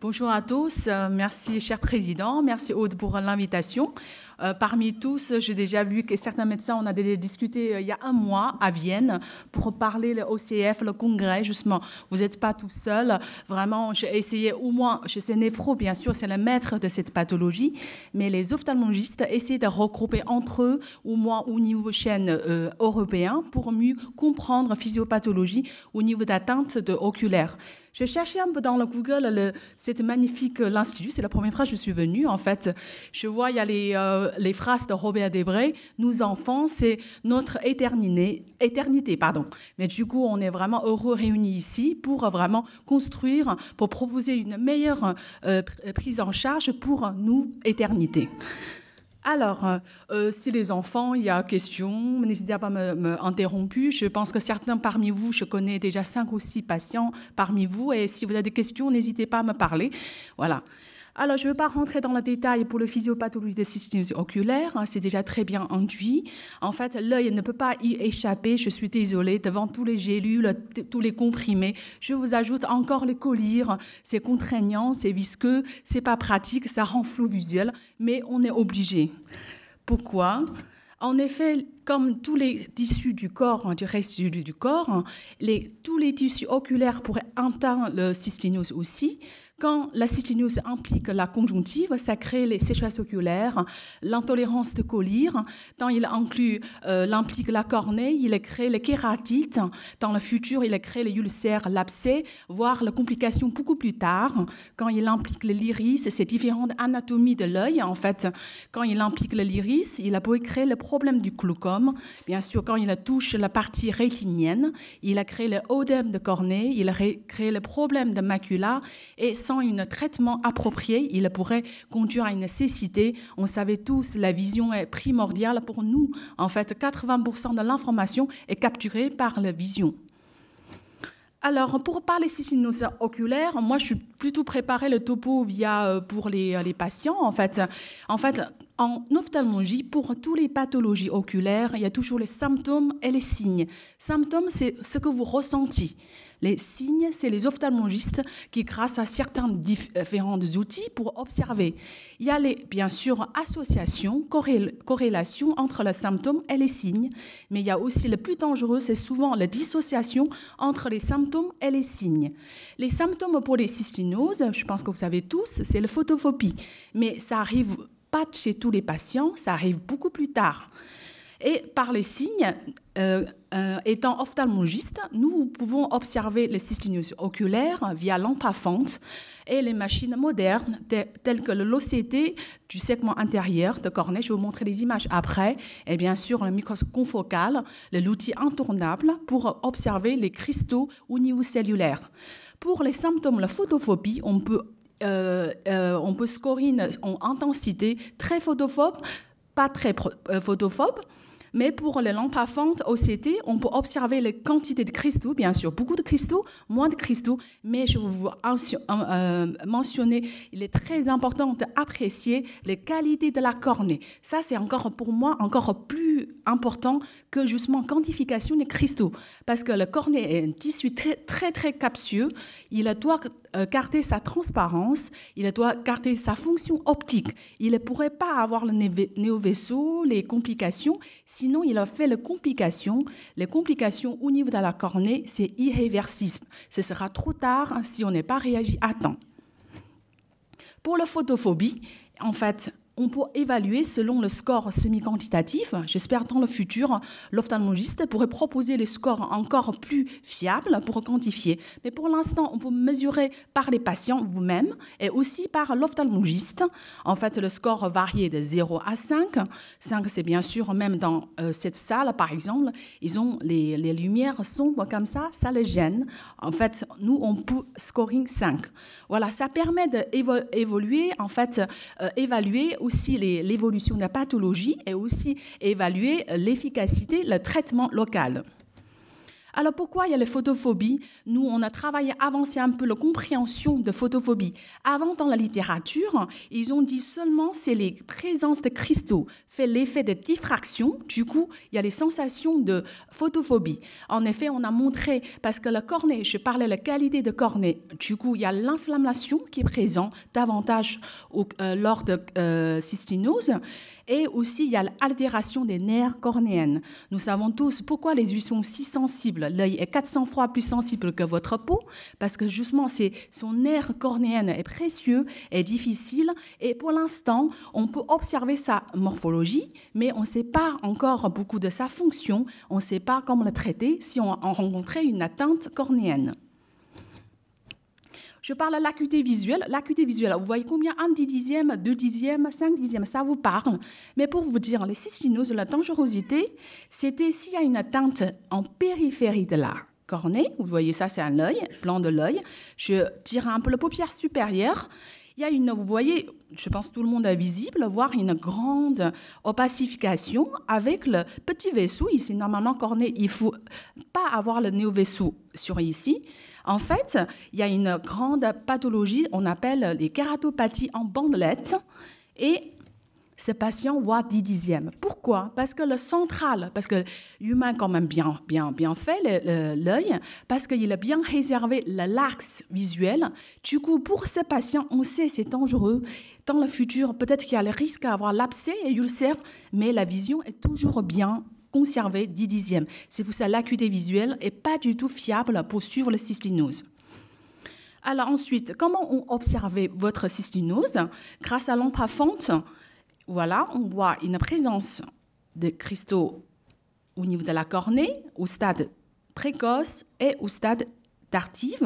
Bonjour à tous. Euh, merci, cher Président. Merci, Aude, pour l'invitation. Euh, parmi tous, j'ai déjà vu que certains médecins, on a déjà discuté euh, il y a un mois à Vienne pour parler le OCF, le congrès, justement. Vous n'êtes pas tout seul. Vraiment, j'ai essayé au moins, chez ces néphro, bien sûr, c'est le maître de cette pathologie, mais les ophtalmologistes essaient de regrouper entre eux, au moins au niveau chaîne euh, européen, pour mieux comprendre physiopathologie au niveau d'atteinte de oculaire. j'ai cherchais un peu dans le Google le, magnifique l'institut. C'est la première fois que je suis venue, en fait. Je vois, il y a les les phrases de Robert Debré, Nous enfants, c'est notre éternité, Pardon. Mais du coup, on est vraiment heureux réunis ici pour euh, vraiment construire, pour proposer une meilleure euh, euh, prise en charge pour nous, éternité. Alors, si les enfants, il y a question, n'hésitez pas à me, me Je pense que certains parmi vous, je connais déjà cinq ou six patients parmi vous, et si vous avez des questions, n'hésitez pas à me parler. Voilà. Alors, je ne veux pas rentrer dans le détail pour le physiopathologie des systèmes oculaires, hein, c'est déjà très bien enduit. En fait, l'œil ne peut pas y échapper, je suis désolée, devant tous les gélules, tous les comprimés. Je vous ajoute encore les colliers, c'est contraignant, c'est visqueux, c'est pas pratique, ça rend flou visuel, mais on est obligé. Pourquoi en effet, comme tous les tissus du corps, hein, du reste du corps, hein, tous les tissus oculaires pourraient atteindre le cystinose aussi. Quand la implique la conjonctive, ça crée les sécheresses oculaires, l'intolérance de colire. Quand il inclut, euh, implique la cornée, il crée les kératites. Dans le futur, il crée les ulcères l'abcès, voire les complications beaucoup plus tard. Quand il implique l'iris, c'est différentes anatomies de l'œil, en fait, quand il implique l'iris, il a pu créer le problème du glaucome. Bien sûr, quand il touche la partie rétinienne, il a créé le de cornée, il a créé le problème de macula et sans un traitement approprié, il pourrait conduire à une cécité. On savait tous, la vision est primordiale pour nous. En fait, 80% de l'information est capturée par la vision. Alors, pour parler sinus oculaire, moi, je suis plutôt préparée le topo via euh, pour euh, les, patients, en fait. En fait, en ophtalmologie, pour toutes les pathologies oculaires, il y a toujours les symptômes et les signes. Symptômes, c'est ce que vous ressentez. Les signes, c'est les ophtalmologistes qui, grâce à certains euh, différents outils, pour observer. Il y a les, bien sûr associations, corrélation entre les symptômes et les signes, mais il y a aussi le plus dangereux, c'est souvent la dissociation entre les symptômes et les signes. Les symptômes pour les cystinoses, je pense que vous savez tous, c'est la photophobie, mais ça arrive pas chez tous les patients, ça arrive beaucoup plus tard. Et par les signes, euh, euh, étant ophtalmologiste, nous pouvons observer les système oculaires via lampe et les machines modernes telles que le l'OCT du segment intérieur de cornée. Je vais vous montrer les images après. Et bien sûr, le microscope confocal, l'outil intournable pour observer les cristaux au niveau cellulaire. Pour les symptômes, la photophobie, on peut, euh, on peut scorer en intensité très photophobe, pas très photophobe. Mais pour les lampes à fente OCT, on peut observer les quantités de cristaux, bien sûr, beaucoup de cristaux, moins de cristaux, mais je vais vous euh, euh, mentionner, il est très important d'apprécier les qualités de la cornée. Ça, c'est encore pour moi encore plus important que justement quantification des cristaux, parce que la cornée est un tissu très très, très captieux, il doit euh, carter sa transparence, il doit carter sa fonction optique. Il ne pourrait pas avoir le néo-vaisseau, les complications, sinon il a fait les complications. Les complications au niveau de la cornée, c'est irréversible. Ce sera trop tard si on n'est pas réagi à temps. Pour la photophobie, en fait, on peut évaluer selon le score semi-quantitatif. J'espère dans le futur, l'ophtalmologiste pourrait proposer les scores encore plus fiables pour quantifier. Mais pour l'instant, on peut mesurer par les patients vous-même et aussi par l'ophtalmologiste. En fait, le score varie de 0 à 5. 5, c'est bien sûr, même dans euh, cette salle, par exemple, ils ont les, les, lumières sombres comme ça, ça les gêne. En fait, nous, on peut scoring 5. Voilà, ça permet d'évoluer, en fait, euh, évaluer aussi l'évolution de la pathologie et aussi évaluer l'efficacité, le traitement local. Alors pourquoi il y a la photophobie Nous, on a travaillé, avancé un peu la compréhension de photophobie. Avant, dans la littérature, ils ont dit seulement c'est les présence de cristaux, fait l'effet de diffraction. Du coup, il y a les sensations de photophobie. En effet, on a montré, parce que le cornet, je parlais de la qualité de cornet, du coup, il y a l'inflammation qui est présente davantage euh, lors de euh, cystinose. Et aussi, il y a l'altération des nerfs cornéennes. Nous savons tous pourquoi les yeux sont si sensibles. L'œil est 400 fois plus sensible que votre peau, parce que justement, c'est son nerf cornéen est précieux, est difficile, et pour l'instant, on peut observer sa morphologie, mais on ne sait pas encore beaucoup de sa fonction. On ne sait pas comment le traiter si on en rencontrait une atteinte cornéenne. Je parle à l'acuité visuelle. L'acuité visuelle, vous voyez combien Un dix dixième, deux dixièmes, cinq dixièmes, ça vous parle. Mais pour vous dire, les cystinoses, la dangerosité, c'était s'il y a une atteinte en périphérie de la cornée. Vous voyez ça, c'est un œil, plan de l'œil. Je tire un peu la paupière supérieure. Il y a une, vous voyez, je pense tout le monde est visible, voir une grande opacification avec le petit vaisseau ici, normalement corné. Il ne faut pas avoir le néo-vaisseau sur ici. En fait, il y a une grande pathologie, on appelle les kératopathies en bandelettes. Et ces patients voient 10 dixièmes. Pourquoi Parce que le central, parce que l'humain quand même bien, bien, bien fait l'œil, parce qu'il a bien réservé l'axe visuel. Du coup, pour ces patients, on sait c'est dangereux. Dans le futur, peut-être qu'il y a le risque d'avoir l'abcès et ulcère, mais la vision est toujours bien conservée 10 dixièmes. C'est pour ça l'acuité visuelle n'est pas du tout fiable pour suivre le cystinose. Alors ensuite, comment on observe votre cystinose Grâce à l'empreinte voilà, on voit une présence de cristaux au niveau de la cornée, au stade précoce et au stade tardif.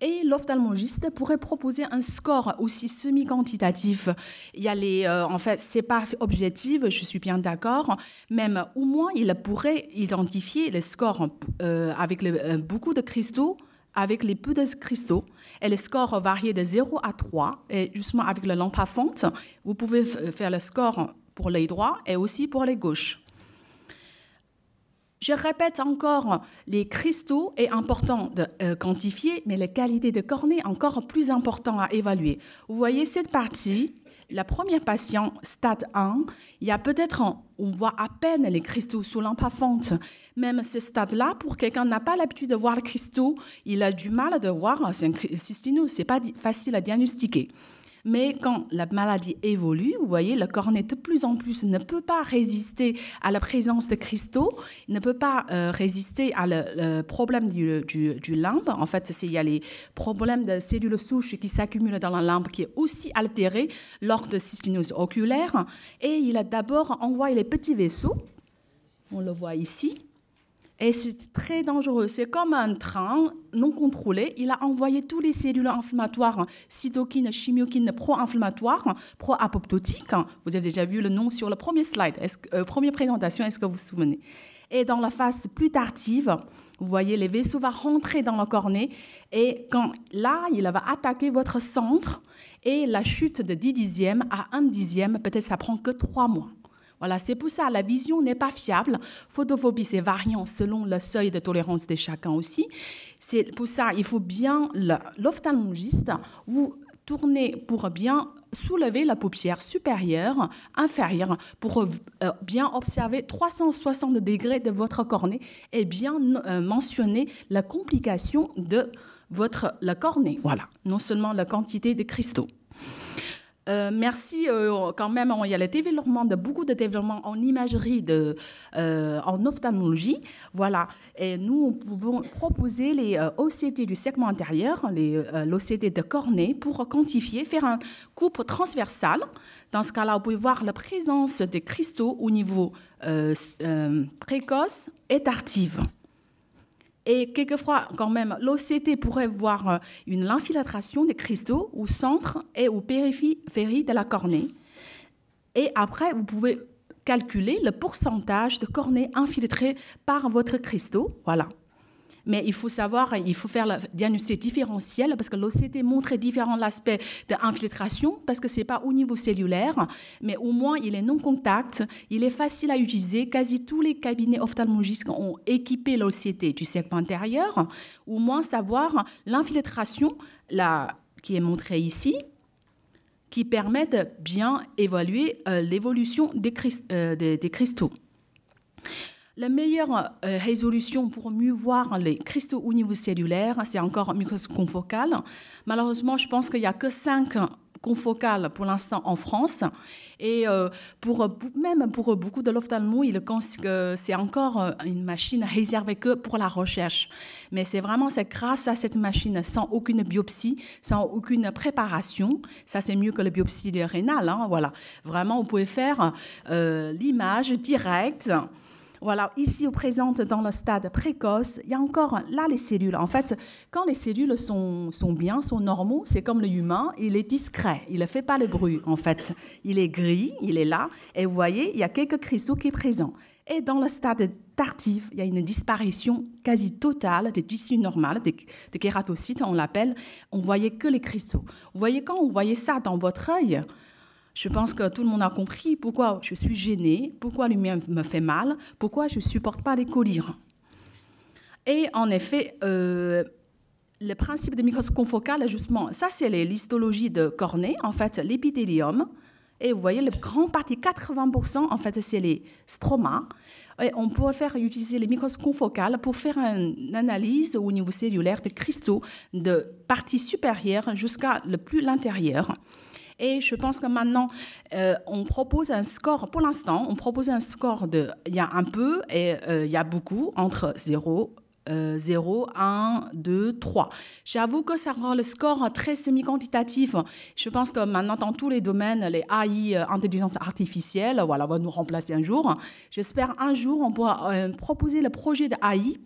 Et l'ophtalmologiste pourrait proposer un score aussi semi-quantitatif. Il y a les, euh, en fait, c'est pas objectif, je suis bien d'accord. Même au moins, il pourrait identifier le score euh, avec euh, beaucoup de cristaux avec les peu de cristaux et les scores variés de 0 à 3. Et justement, avec la lampe à fonte, vous pouvez euh, faire le score pour les droits et aussi pour les gauches. Je répète encore, les cristaux est important de euh, quantifier, mais la qualité de cornée encore plus important à évaluer. Vous voyez cette partie la première patiente, stade 1, il y a peut-être, on voit à peine les cristaux sous l'empaphante. Même ce stade-là, pour quelqu'un qui n'a pas l'habitude de voir les cristaux, il a du mal de voir, hein, c'est un ce c'est pas facile à diagnostiquer. Mais quand la maladie évolue, vous voyez, le corps de plus en plus ne peut pas résister à la présence de cristaux, ne peut pas euh, résister à le, problème du, limbe. En fait, il y a les problèmes de cellules souches qui s'accumulent dans la limbe qui est aussi altérée lors de cystinose oculaire. Et il a d'abord envoyé les petits vaisseaux, on le voit ici, et c'est très dangereux. C'est comme un train non contrôlé. Il a envoyé tous les cellules inflammatoires, cytokines, chimiokines, pro-inflammatoires, pro-apoptotiques. Vous avez déjà vu le nom sur le premier slide, que, euh, première présentation, est-ce que vous vous souvenez Et dans la phase plus tardive, vous voyez, les vaisseaux vont rentrer dans la cornée et quand là, il va attaquer votre centre et la chute de 10 dixièmes à 1 dixième, peut-être ça prend que 3 mois. Voilà, c'est pour ça la vision n'est pas fiable. Photophobie, c'est variant selon le seuil de tolérance de chacun aussi. C'est pour ça il faut bien l'ophtalmologiste vous tourner pour bien soulever la paupière supérieure, inférieure, pour euh, bien observer 360 degrés de votre cornée et bien euh, mentionner la complication de votre la cornée. Voilà, non seulement la quantité de cristaux. Euh, merci euh, quand même, il y a le développement de beaucoup de développement en imagerie, euh, en ophtalmologie. Voilà. Et nous, pouvons proposer les OCT du segment antérieur, l'OCD de cornée, pour quantifier, faire un coupe transversal. Dans ce cas-là, vous pouvez voir la présence des cristaux au niveau précoce et tardive. Et quelquefois, quand même, l'OCT pourrait voir euh, une infiltration des cristaux au centre et au périphéries de la cornée. Et après, vous pouvez calculer le pourcentage de cornée infiltrées par votre cristaux. Voilà mais il faut savoir, il faut faire le diagnostic différentiel parce que l'OCT montre différents aspects d'infiltration parce que ce n'est pas au niveau cellulaire, mais au moins il est non contact, il est facile à utiliser. Quasi tous les cabinets ophtalmologiques ont équipé l'OCT du cercle intérieur, au moins savoir l'infiltration qui est montrée ici qui permet de bien évaluer euh, l'évolution euh, des, des cristaux. La meilleure euh, résolution pour mieux voir les cristaux au niveau cellulaire, c'est encore micro-confocal. Malheureusement, je pense qu'il n'y a que cinq confocales pour l'instant en France. Et euh, pour, même pour beaucoup de que c'est encore euh, une machine réservée que pour la recherche. Mais c'est vraiment grâce à cette machine, sans aucune biopsie, sans aucune préparation. Ça, c'est mieux que la biopsie rénale. Hein, voilà. Vraiment, vous pouvez faire l'image directe. Voilà, ici présente dans le stade précoce, il y a encore là les cellules. En fait, quand les cellules sont, sont bien, sont normaux, c'est comme le humain, il est discret, il ne fait pas le bruit en fait. Il est gris, il est là, et vous voyez, il y a quelques cristaux qui sont présents. Et dans le stade tardif, il y a une disparition quasi totale des tissus normaux, des, kératocytes, on l'appelle. On voyait que les cristaux. Vous voyez, quand on voyait ça dans votre œil, je pense que tout le monde a compris pourquoi je suis gênée, pourquoi mien me fait mal, pourquoi je ne supporte pas les colires. Et en effet, euh, le principe de microscope focal, justement, ça c'est l'histologie de Cornet, en fait l'épithélium. Et vous voyez, la grande partie, 80%, en fait, c'est les stromas. Et on pourrait faire utiliser les microscopes focales pour faire une analyse au niveau cellulaire des cristaux de partie supérieure jusqu'à le plus l'intérieur. Et je pense que maintenant, euh, on propose un score, pour l'instant, on propose un score de, il y a un peu et euh, il y a beaucoup, entre 0 0, 1, 2, 3. J'avoue que ça rend le score très semi-quantitatif. Je pense que maintenant, dans tous les domaines, les AI, euh, intelligence artificielle, voilà, va nous remplacer un jour. J'espère un jour, on pourra euh, proposer le projet de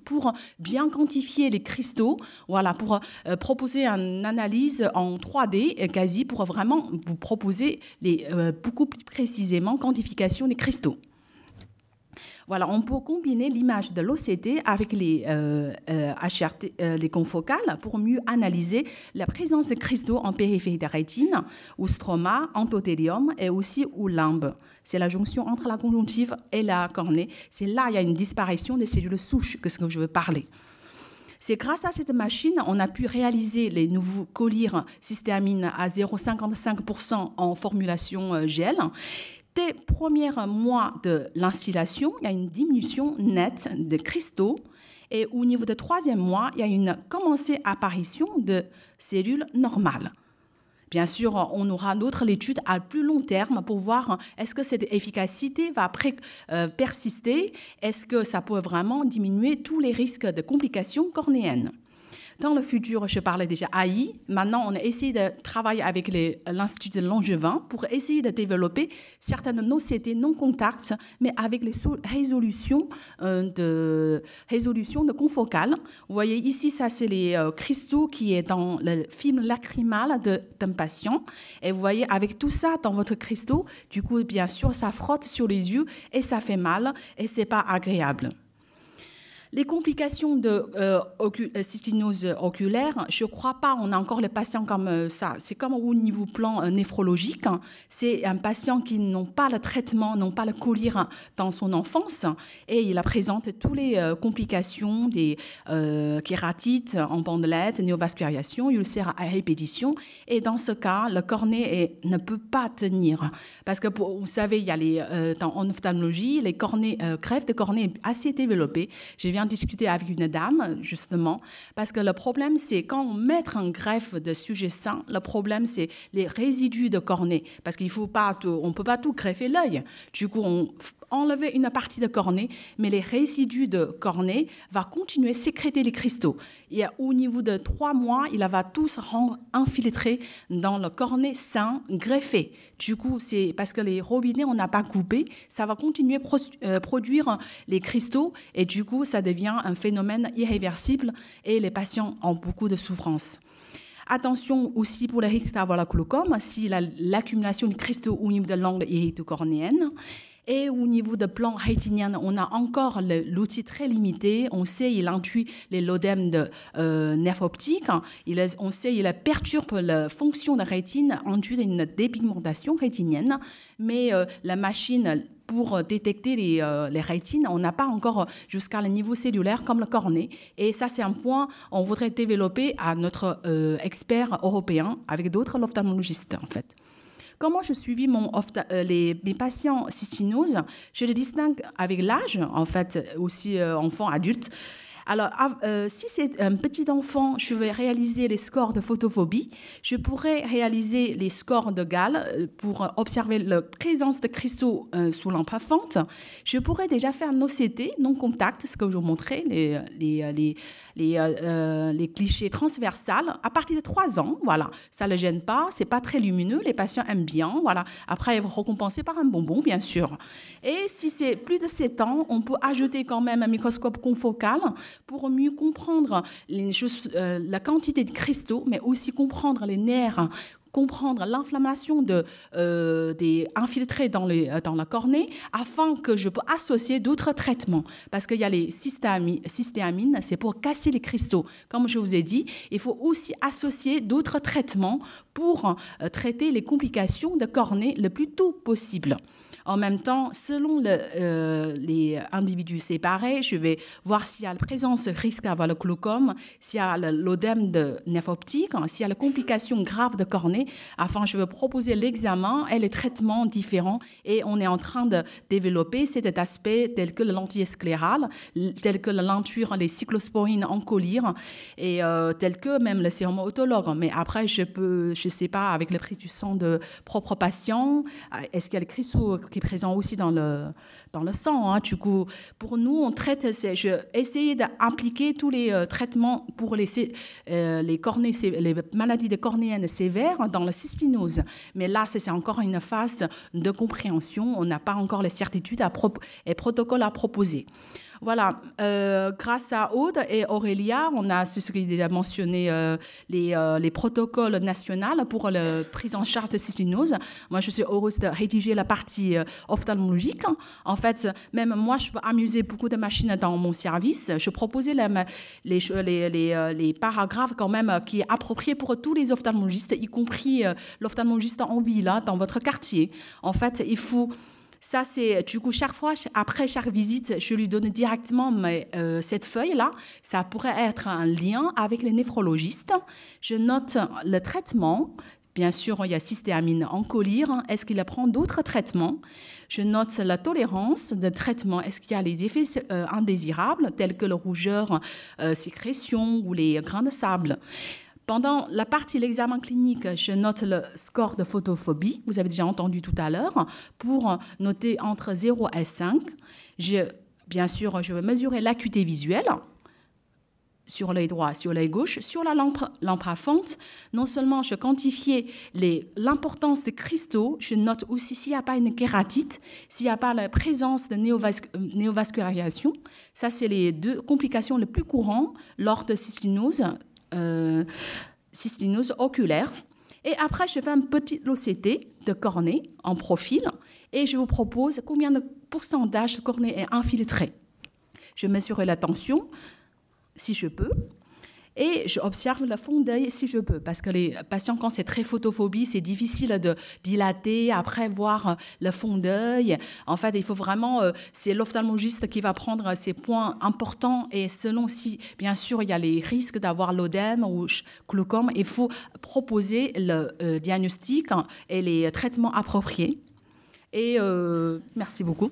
pour bien quantifier les cristaux, voilà, pour euh, proposer une analyse en 3D quasi, pour vraiment vous proposer les, beaucoup plus précisément quantification des cristaux. Voilà, on peut combiner l'image de l'OCT avec les HRT, euh, euh, euh, les confocales, pour mieux analyser la présence de cristaux en périphérie de rétine, ou stroma, endothélium et aussi ou limbe. C'est la jonction entre la conjonctive et la cornée. C'est là il y a une disparition des cellules souches, que ce que je veux parler. C'est grâce à cette machine, on a pu réaliser les nouveaux collyres systéamine à 0,55% en formulation gel dès premiers mois de l'installation, il y a une diminution nette de cristaux. Et au niveau du troisième mois, il y a une commencée apparition de cellules normales. Bien sûr, on aura d'autres études à plus long terme pour voir est-ce que cette efficacité va euh, persister, est-ce que ça peut vraiment diminuer tous les risques de complications cornéennes. Dans le futur, je parlais déjà AI. Maintenant, on a essayé de travailler avec l'Institut de Langevin pour essayer de développer certaines sociétés non contacts, mais avec les résolutions, euh, de, résolutions de confocales. Vous voyez ici, ça, c'est les euh, cristaux qui est dans le film lacrymal d'un patient. Et vous voyez, avec tout ça dans votre cristaux, du coup, bien sûr, ça frotte sur les yeux et ça fait mal et c'est pas agréable. Les complications de euh, euh, cystinose oculaire, je ne crois pas, on a encore les patients comme euh, ça. C'est comme au niveau plan néphrologique. Hein. C'est un patient qui n'ont pas le traitement, n'ont pas le collier hein, dans son enfance et il a présente toutes les complications des kératites en bandelette, néovascularisation, ulcères à répétition. Et dans ce cas, le cornet ne peut pas tenir. Parce que vous savez, il y a les, en ophtalmologie, les cornets, euh, crèves de cornets assez développées. Je viens discuter avec une dame, justement, parce que le problème, c'est quand on met en greffe de sujet sains, le problème, c'est les résidus de cornée, parce qu'il faut pas tout, on peut pas tout greffer l'œil. Du coup, on enlever une partie de cornée, mais les résidus de cornée vont continuer à sécréter les cristaux. Et au niveau de trois mois, il va tous infiltrer dans le cornée sain greffé Du coup, c'est parce que les robinets, on n'a pas coupé, ça va continuer à euh, produire les cristaux et du coup, ça devient un phénomène irréversible et les patients ont beaucoup de souffrance. Attention aussi pour les risques d'avoir la glaucome, si l'accumulation de cristaux au niveau de l'angle est cornéenne. Et au niveau de plan rétinien, on a encore l'outil très limité. On sait qu'il induit les lodèmes de nerfs euh, nerf optique. on sait qu'il perturbe la fonction de rétine, induit une dépigmentation rétinienne. Mais euh, la machine pour détecter les, euh, les rétines, on n'a pas encore jusqu'à le niveau cellulaire comme le cornet. Et ça, c'est un point on voudrait développer à notre expert européen avec d'autres ophtalmologistes, en fait. Comment je suivis mon, euh, mes patients cystinose Je les distingue avec l'âge, en fait, aussi euh, enfant, adulte. Alors, euh, si c'est un petit enfant, je vais réaliser les scores de photophobie. Je pourrais réaliser les scores de Gall euh, pour observer la présence de cristaux euh, sous lampe Je pourrais déjà faire un OCT, non-contact, ce que je vous montrais, les, clichés transversales, à partir de 3 ans. Voilà, ça ne le gêne pas, c'est pas très lumineux, les patients aiment bien. Voilà, après, récompensés par un bonbon, bien sûr. Et si c'est plus de 7 ans, on peut ajouter quand même un microscope confocal pour mieux comprendre euh, la quantité de cristaux, mais aussi comprendre les nerfs, comprendre l'inflammation de, euh, des infiltrés euh, dans, la cornée afin que je puisse associer d'autres traitements. Parce qu'il y a les systéamines, c'est pour casser les cristaux. Comme je vous ai dit, il faut aussi associer d'autres traitements pour traiter les complications de cornée le plus tôt possible. En même temps, selon le, euh, les individus séparés, je vais voir s'il y a la présence risque d'avoir le glaucome, s'il y a l'odème de nerf optique, hein, s'il y a la complication grave de cornée. Afin, je vais proposer l'examen et les traitements différents. Et on est en train de développer cet aspect tel que le sclérale, tel que la lenture, les cyclosporines en collyre, et euh, tel que même le sérum autologue. Mais après, je peux, je sais pas, avec le prix du sang de propre patient, euh, est-ce qu'il y a le qui est présent aussi dans le, dans le sang. Hein. Du coup, pour nous, on traite, je essayé d'impliquer tous les euh, traitements pour les, euh, les, cornées, les maladies de cornéennes sévères dans la cystinose. Mais là, c'est encore une phase de compréhension. On n'a pas encore les certitudes à et protocoles à proposer. Voilà, euh, grâce à Aude et Aurélia, on a, c'est ce qu'il a mentionné, euh, euh, les, protocoles nationaux pour la prise en charge de cystinose. Moi, je suis heureuse de rédiger la partie ophtalmologique. En fait, même moi, je peux amuser beaucoup de machines dans mon service. Je proposais les, les, les, les paragraphes quand même qui est approprié pour tous les ophtalmologistes, y compris l'ophtalmologiste en ville, hein, dans votre quartier. En fait, il faut... Ça, c'est du coup, chaque fois, après chaque visite, je lui donne directement mais, euh, cette feuille-là. Ça pourrait être un lien avec les néphrologistes. Je note le traitement. Bien sûr, il y a cystéamine en colire. Est-ce qu'il prend d'autres traitements Je note la tolérance de traitement. Est-ce qu'il y a les effets euh, indésirables tels que le rougeur, euh, sécrétion ou les grains de sable pendant la partie de l'examen clinique, je note le score de photophobie, vous avez déjà entendu tout à l'heure, pour noter entre 0 et 5. Je, bien sûr, je vais mesurer l'acuité visuelle sur l'œil droit, sur l'œil gauche, sur la lampe, à fente. Non seulement je quantifiais l'importance des cristaux, je note aussi s'il n'y a pas une kératite, s'il n'y a pas la présence de euh, néovascularisation. Ça, c'est les deux complications les plus courantes lors de cystinose euh, cystinose oculaire. Et après, je fais un petit OCT de cornée en profil et je vous propose combien de pourcentage de cornée est infiltré Je mesure la tension, si je peux, et j'observe le fond d'œil si je peux, parce que les patients, quand c'est très photophobie, c'est difficile de dilater, après voir euh, le fond d'œil. En fait, il faut vraiment, euh, c'est l'ophtalmologiste qui va prendre ces points importants et selon si, bien sûr, il y a les risques d'avoir l'odème ou glaucome, il faut proposer le euh, diagnostic hein, et les traitements appropriés. Et merci beaucoup.